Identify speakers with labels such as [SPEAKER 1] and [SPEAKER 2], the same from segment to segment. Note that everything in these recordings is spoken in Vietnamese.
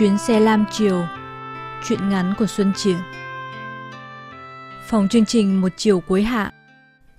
[SPEAKER 1] Chuyến xe lam chiều Chuyện ngắn của Xuân Triển Phòng chương trình một chiều cuối hạ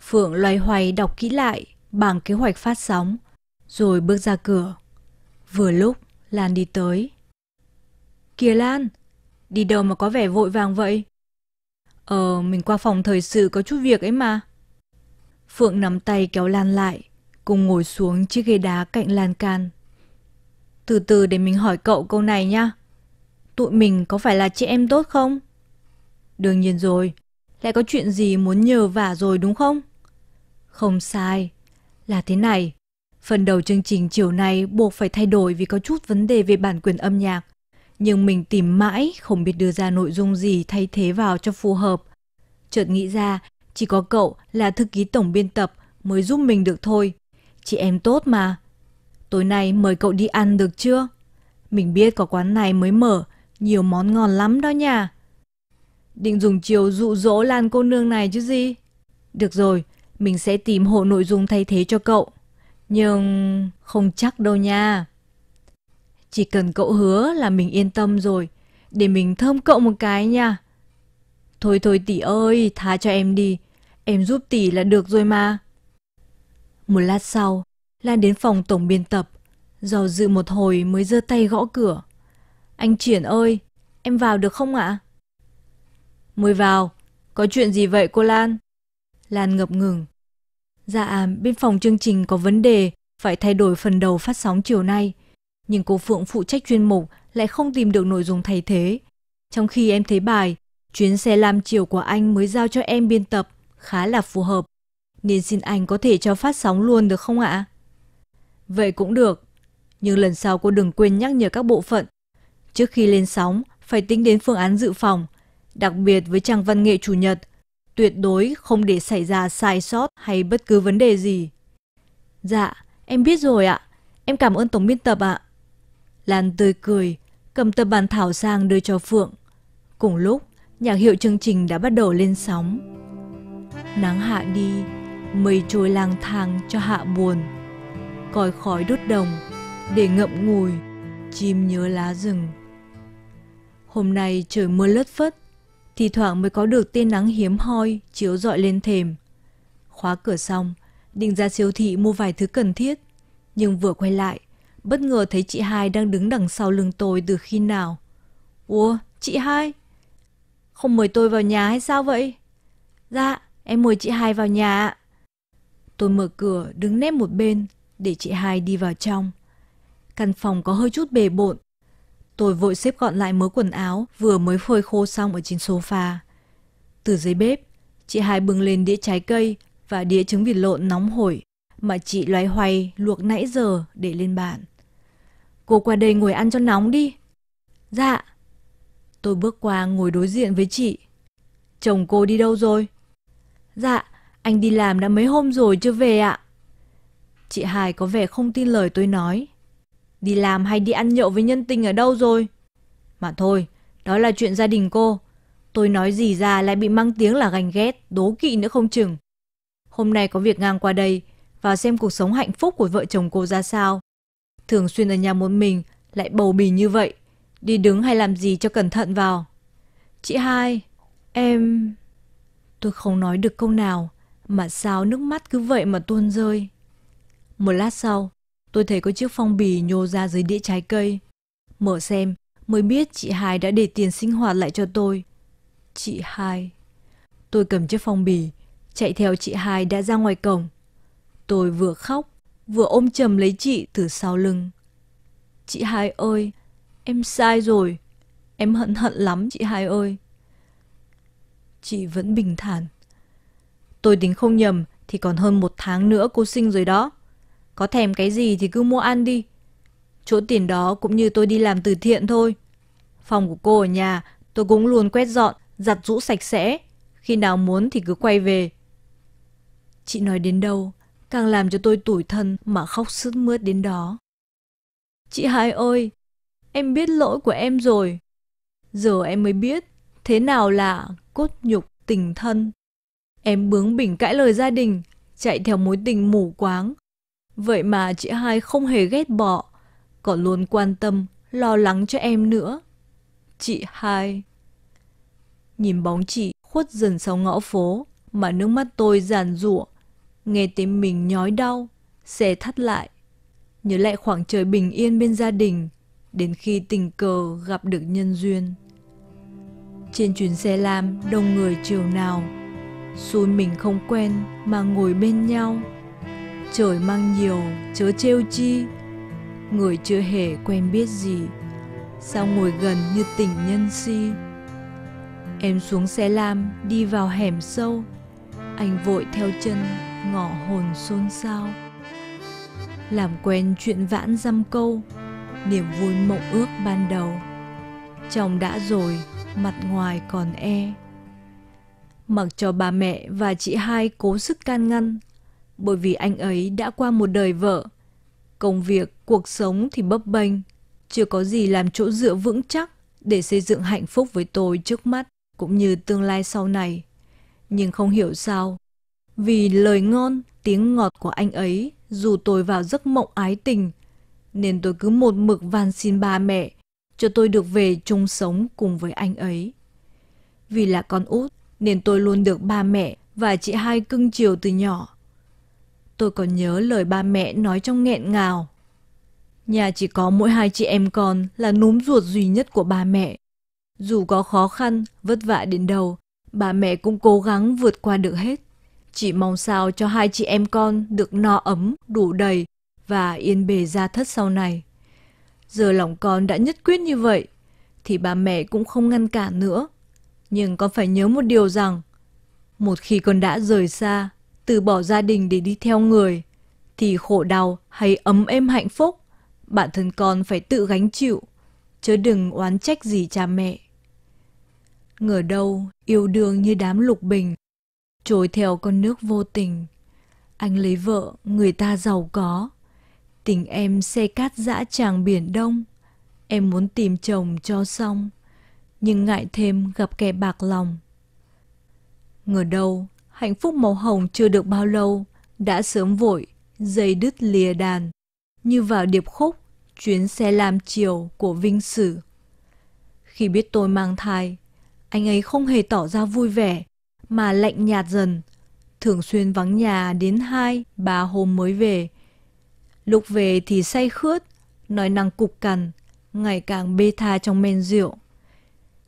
[SPEAKER 1] Phượng loay hoay đọc kỹ lại bảng kế hoạch phát sóng Rồi bước ra cửa Vừa lúc Lan đi tới Kìa Lan Đi đâu mà có vẻ vội vàng vậy Ờ mình qua phòng thời sự có chút việc ấy mà Phượng nắm tay kéo Lan lại Cùng ngồi xuống chiếc ghế đá cạnh lan can từ từ để mình hỏi cậu câu này nha. Tụi mình có phải là chị em tốt không? Đương nhiên rồi, lại có chuyện gì muốn nhờ vả rồi đúng không? Không sai, là thế này. Phần đầu chương trình chiều nay buộc phải thay đổi vì có chút vấn đề về bản quyền âm nhạc. Nhưng mình tìm mãi không biết đưa ra nội dung gì thay thế vào cho phù hợp. Chợt nghĩ ra, chỉ có cậu là thư ký tổng biên tập mới giúp mình được thôi. Chị em tốt mà, tối nay mời cậu đi ăn được chưa? Mình biết có quán này mới mở, nhiều món ngon lắm đó nha. Định dùng chiều dụ dỗ Lan cô nương này chứ gì? Được rồi, mình sẽ tìm hộ nội dung thay thế cho cậu. Nhưng không chắc đâu nha. Chỉ cần cậu hứa là mình yên tâm rồi, để mình thơm cậu một cái nha. Thôi thôi tỷ ơi, tha cho em đi, em giúp tỷ là được rồi mà. Một lát sau, Lan đến phòng tổng biên tập, dò dự một hồi mới giơ tay gõ cửa. Anh Triển ơi, em vào được không ạ? Mới vào, có chuyện gì vậy cô Lan? Lan ngập ngừng. Dạ, bên phòng chương trình có vấn đề, phải thay đổi phần đầu phát sóng chiều nay. Nhưng cô Phượng phụ trách chuyên mục lại không tìm được nội dung thay thế. Trong khi em thấy bài, chuyến xe lam chiều của anh mới giao cho em biên tập khá là phù hợp. Nên xin anh có thể cho phát sóng luôn được không ạ? Vậy cũng được. Nhưng lần sau cô đừng quên nhắc nhở các bộ phận. Trước khi lên sóng, phải tính đến phương án dự phòng. Đặc biệt với trang văn nghệ chủ nhật, tuyệt đối không để xảy ra sai sót hay bất cứ vấn đề gì. Dạ, em biết rồi ạ. Em cảm ơn tổng biên tập ạ. Lan tươi cười, cầm tập bản thảo sang đưa cho Phượng. Cùng lúc, nhạc hiệu chương trình đã bắt đầu lên sóng. Nắng hạ đi, mây trôi lang thang cho hạ buồn coi khói đốt đồng để ngậm ngùi chim nhớ lá rừng hôm nay trời mưa lất phất thì thoảng mới có được tia nắng hiếm hoi chiếu rọi lên thềm khóa cửa xong định ra siêu thị mua vài thứ cần thiết nhưng vừa quay lại bất ngờ thấy chị hai đang đứng đằng sau lưng tôi từ khi nào ủa chị hai không mời tôi vào nhà hay sao vậy dạ em mời chị hai vào nhà ạ tôi mở cửa đứng nép một bên để chị hai đi vào trong. Căn phòng có hơi chút bề bộn. Tôi vội xếp gọn lại mớ quần áo vừa mới phơi khô xong ở trên sofa. Từ dưới bếp, chị hai bưng lên đĩa trái cây và đĩa trứng vịt lộn nóng hổi mà chị loay hoay luộc nãy giờ để lên bàn. Cô qua đây ngồi ăn cho nóng đi. Dạ. Tôi bước qua ngồi đối diện với chị. Chồng cô đi đâu rồi? Dạ, anh đi làm đã mấy hôm rồi chưa về ạ. Chị Hải có vẻ không tin lời tôi nói. Đi làm hay đi ăn nhậu với nhân tình ở đâu rồi? Mà thôi, đó là chuyện gia đình cô. Tôi nói gì ra lại bị mang tiếng là ganh ghét, đố kỵ nữa không chừng. Hôm nay có việc ngang qua đây, vào xem cuộc sống hạnh phúc của vợ chồng cô ra sao. Thường xuyên ở nhà một mình, lại bầu bì như vậy. Đi đứng hay làm gì cho cẩn thận vào. Chị hai, em... Tôi không nói được câu nào, mà sao nước mắt cứ vậy mà tuôn rơi. Một lát sau, tôi thấy có chiếc phong bì nhô ra dưới đĩa trái cây. Mở xem, mới biết chị hai đã để tiền sinh hoạt lại cho tôi. Chị hai. Tôi cầm chiếc phong bì, chạy theo chị hai đã ra ngoài cổng. Tôi vừa khóc, vừa ôm chầm lấy chị từ sau lưng. Chị hai ơi, em sai rồi. Em hận hận lắm chị hai ơi. Chị vẫn bình thản. Tôi tính không nhầm thì còn hơn một tháng nữa cô sinh rồi đó. Có thèm cái gì thì cứ mua ăn đi. Chỗ tiền đó cũng như tôi đi làm từ thiện thôi. Phòng của cô ở nhà, tôi cũng luôn quét dọn, giặt rũ sạch sẽ. Khi nào muốn thì cứ quay về. Chị nói đến đâu, càng làm cho tôi tủi thân mà khóc sướt mướt đến đó. Chị hai ơi, em biết lỗi của em rồi. Giờ em mới biết thế nào là cốt nhục tình thân. Em bướng bỉnh cãi lời gia đình, chạy theo mối tình mù quáng, Vậy mà chị hai không hề ghét bỏ, còn luôn quan tâm, lo lắng cho em nữa. Chị hai. Nhìn bóng chị khuất dần sau ngõ phố mà nước mắt tôi giàn rủa, nghe tiếng mình nhói đau, xe thắt lại. Nhớ lại khoảng trời bình yên bên gia đình, đến khi tình cờ gặp được nhân duyên. Trên chuyến xe lam đông người chiều nào, xui mình không quen mà ngồi bên nhau trời mang nhiều chớ trêu chi người chưa hề quen biết gì sao ngồi gần như tình nhân si em xuống xe lam đi vào hẻm sâu anh vội theo chân ngỏ hồn xôn xao làm quen chuyện vãn dăm câu niềm vui mộng ước ban đầu chồng đã rồi mặt ngoài còn e mặc cho bà mẹ và chị hai cố sức can ngăn bởi vì anh ấy đã qua một đời vợ. Công việc, cuộc sống thì bấp bênh, chưa có gì làm chỗ dựa vững chắc để xây dựng hạnh phúc với tôi trước mắt cũng như tương lai sau này. Nhưng không hiểu sao, vì lời ngon, tiếng ngọt của anh ấy dù tôi vào giấc mộng ái tình, nên tôi cứ một mực van xin ba mẹ cho tôi được về chung sống cùng với anh ấy. Vì là con út nên tôi luôn được ba mẹ và chị hai cưng chiều từ nhỏ. Tôi còn nhớ lời ba mẹ nói trong nghẹn ngào. Nhà chỉ có mỗi hai chị em con là núm ruột duy nhất của ba mẹ. Dù có khó khăn, vất vả đến đâu, bà mẹ cũng cố gắng vượt qua được hết. Chỉ mong sao cho hai chị em con được no ấm, đủ đầy và yên bề gia thất sau này. Giờ lòng con đã nhất quyết như vậy, thì bà mẹ cũng không ngăn cản nữa. Nhưng con phải nhớ một điều rằng, một khi con đã rời xa, từ bỏ gia đình để đi theo người, thì khổ đau hay ấm êm hạnh phúc, bản thân con phải tự gánh chịu, chứ đừng oán trách gì cha mẹ. Ngờ đâu yêu đương như đám lục bình, trôi theo con nước vô tình. Anh lấy vợ người ta giàu có, tình em xe cát dã tràng biển đông. Em muốn tìm chồng cho xong, nhưng ngại thêm gặp kẻ bạc lòng. Ngờ đâu hạnh phúc màu hồng chưa được bao lâu, đã sớm vội, dây đứt lìa đàn. Như vào điệp khúc, chuyến xe làm chiều của Vinh Sử. Khi biết tôi mang thai, anh ấy không hề tỏ ra vui vẻ, mà lạnh nhạt dần, thường xuyên vắng nhà đến hai, ba hôm mới về. Lúc về thì say khướt, nói năng cục cằn, ngày càng bê tha trong men rượu.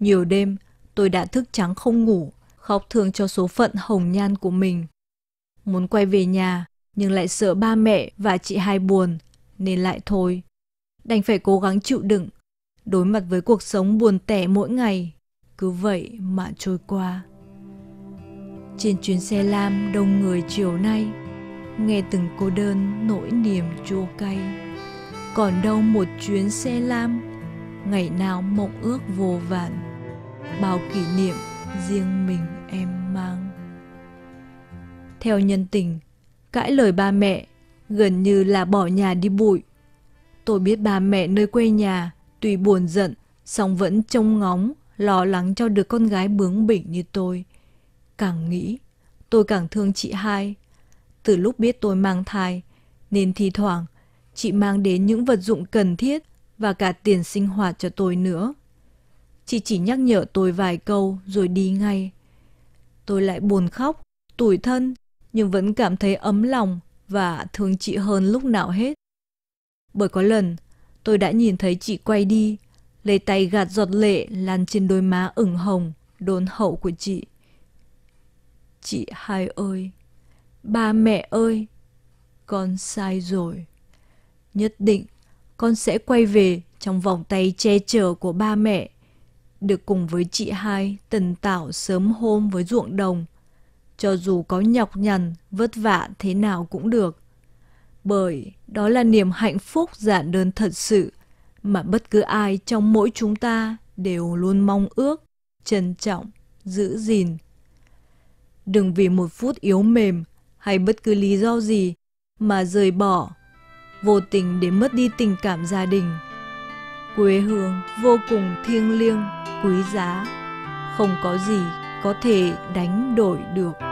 [SPEAKER 1] Nhiều đêm, tôi đã thức trắng không ngủ, khóc thương cho số phận hồng nhan của mình. Muốn quay về nhà, nhưng lại sợ ba mẹ và chị hai buồn, nên lại thôi. Đành phải cố gắng chịu đựng, đối mặt với cuộc sống buồn tẻ mỗi ngày, cứ vậy mà trôi qua. Trên chuyến xe lam đông người chiều nay, nghe từng cô đơn nỗi niềm chua cay. Còn đâu một chuyến xe lam, ngày nào mộng ước vô vàn, bao kỷ niệm riêng mình em mang theo nhân tình cãi lời ba mẹ gần như là bỏ nhà đi bụi tôi biết ba mẹ nơi quê nhà tuy buồn giận song vẫn trông ngóng lo lắng cho được con gái bướng bỉnh như tôi càng nghĩ tôi càng thương chị hai từ lúc biết tôi mang thai nên thi thoảng chị mang đến những vật dụng cần thiết và cả tiền sinh hoạt cho tôi nữa Chị chỉ nhắc nhở tôi vài câu rồi đi ngay. Tôi lại buồn khóc, tủi thân, nhưng vẫn cảm thấy ấm lòng và thương chị hơn lúc nào hết. Bởi có lần, tôi đã nhìn thấy chị quay đi, lấy tay gạt giọt lệ lan trên đôi má ửng hồng, đốn hậu của chị. Chị hai ơi, ba mẹ ơi, con sai rồi. Nhất định, con sẽ quay về trong vòng tay che chở của ba mẹ được cùng với chị hai tần tảo sớm hôm với ruộng đồng. Cho dù có nhọc nhằn, vất vả thế nào cũng được. Bởi đó là niềm hạnh phúc giản đơn thật sự mà bất cứ ai trong mỗi chúng ta đều luôn mong ước, trân trọng, giữ gìn. Đừng vì một phút yếu mềm hay bất cứ lý do gì mà rời bỏ, vô tình để mất đi tình cảm gia đình. Quê hương vô cùng thiêng liêng quý giá không có gì có thể đánh đổi được